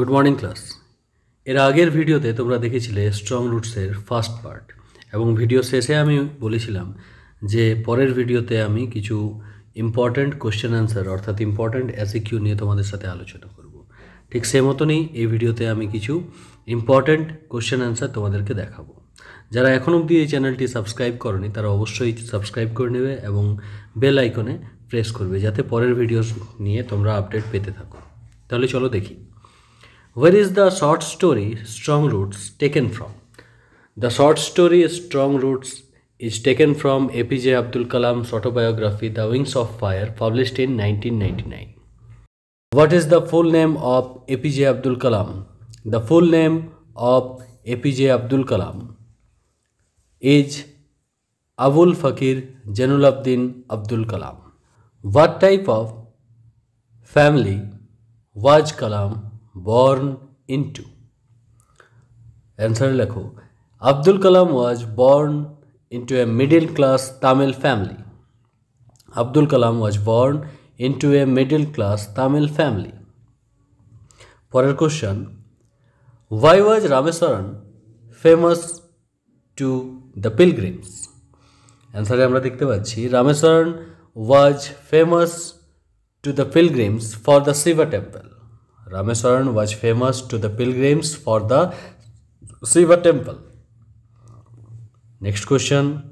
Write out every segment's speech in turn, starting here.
Good morning class এর আগের ভিডিওতে তোমরা দেখেছিলে স্ট্রং রুটসের ফার্স্ট পার্ট এবং ভিডিও শেষে আমি বলেছিলাম যে পরের ভিডিওতে আমি কিছু ইম্পর্ট্যান্ট কোশ্চেন অ্যান্সার অর্থাৎ ইম্পর্ট্যান্ট অ্যাসিকিউ e নিয়ে তোমাদের সাথে আলোচনা করব ঠিক সে মতনই এই ভিডিওতে আমি কিছু ইম্পর্ট্যান্ট কোশ্চেন অ্যান্সার তোমাদেরকে দেখাবো যারা এখন অবধি এই চ্যানেলটি সাবস্ক্রাইব করনি তারা অবশ্যই সাবস্ক্রাইব করে নেবে এবং বেল আইকনে প্রেস করবে যাতে পরের ভিডিও নিয়ে তোমরা আপডেট পেতে থাকো তাহলে চলো দেখি Where is the short story Strong Roots taken from? The short story Strong Roots is taken from APJ Abdul Kalam's autobiography The Wings of Fire published in 1999. What is the full name of APJ Abdul Kalam? The full name of APJ Abdul Kalam is Abul Fakir Janulabdin Abdul Kalam. What type of family was Kalam born into অ্যান্সারে লেখো Abdul Kalam was born into a middle class Tamil family Abdul Kalam was born into a middle class Tamil family পরের question why was Rameswaran famous to the pilgrims অ্যান্সারে আমরা দেখতে পাচ্ছি Rameswaran was famous to the pilgrims for the Shiva temple Rameswaran was famous to the pilgrims for the Shiva temple. Next question.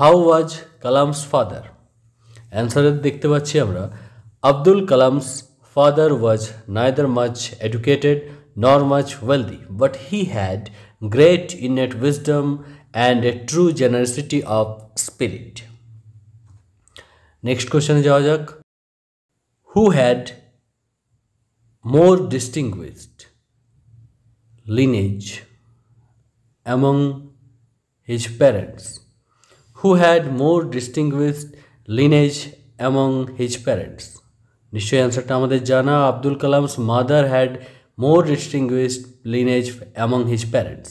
How was Kalam's father? অ্যান্সারে দেখতে পাচ্ছি আমরা Abdul Kalam's father was neither much educated nor much wealthy, but he had great innate wisdom and a true generosity of spirit. Next question যাওয়া যাক Who had more distinguished lineage among his parents, who had more distinguished lineage among his parents. নিশ্চয়ই অ্যান্সারটা আমাদের জানা Abdul Kalam's mother had more distinguished lineage among his parents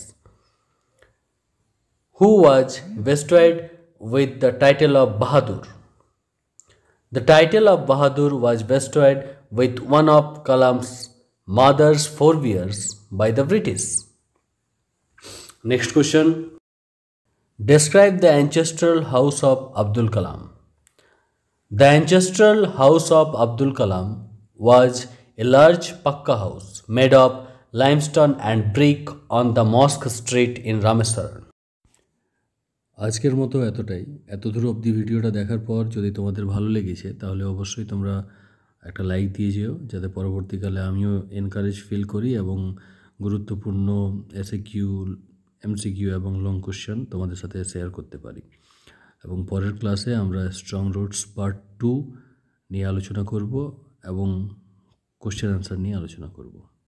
who was bestowed with the title of Bahadur the title of Bahadur was bestowed with one of Kalam's mother's forebears by the British. Next question Describe the ancestral house of Abdul Kalam. The ancestral house of Abdul Kalam was a large pakka house made of limestone and brick on the mosque street in Ramesar. আজকের মতো এতটাই এত দূর অবধি ভিডিওটা দেখার পর যদি তোমাদের ভালো লেগেছে তাহলে অবশ্যই তোমরা একটা লাইক দিয়ে যেও যাতে পরবর্তীকালে আমিও এনকারেজ ফিল করি এবং গুরুত্বপূর্ণ এস কিউ এমসিকিউ এবং লং কোশ্চেন তোমাদের সাথে শেয়ার করতে পারি এবং পরের ক্লাসে আমরা স্ট্রং রোডস পার্ট টু নিয়ে আলোচনা করব এবং কোশ্চেন অ্যান্সার নিয়ে আলোচনা করব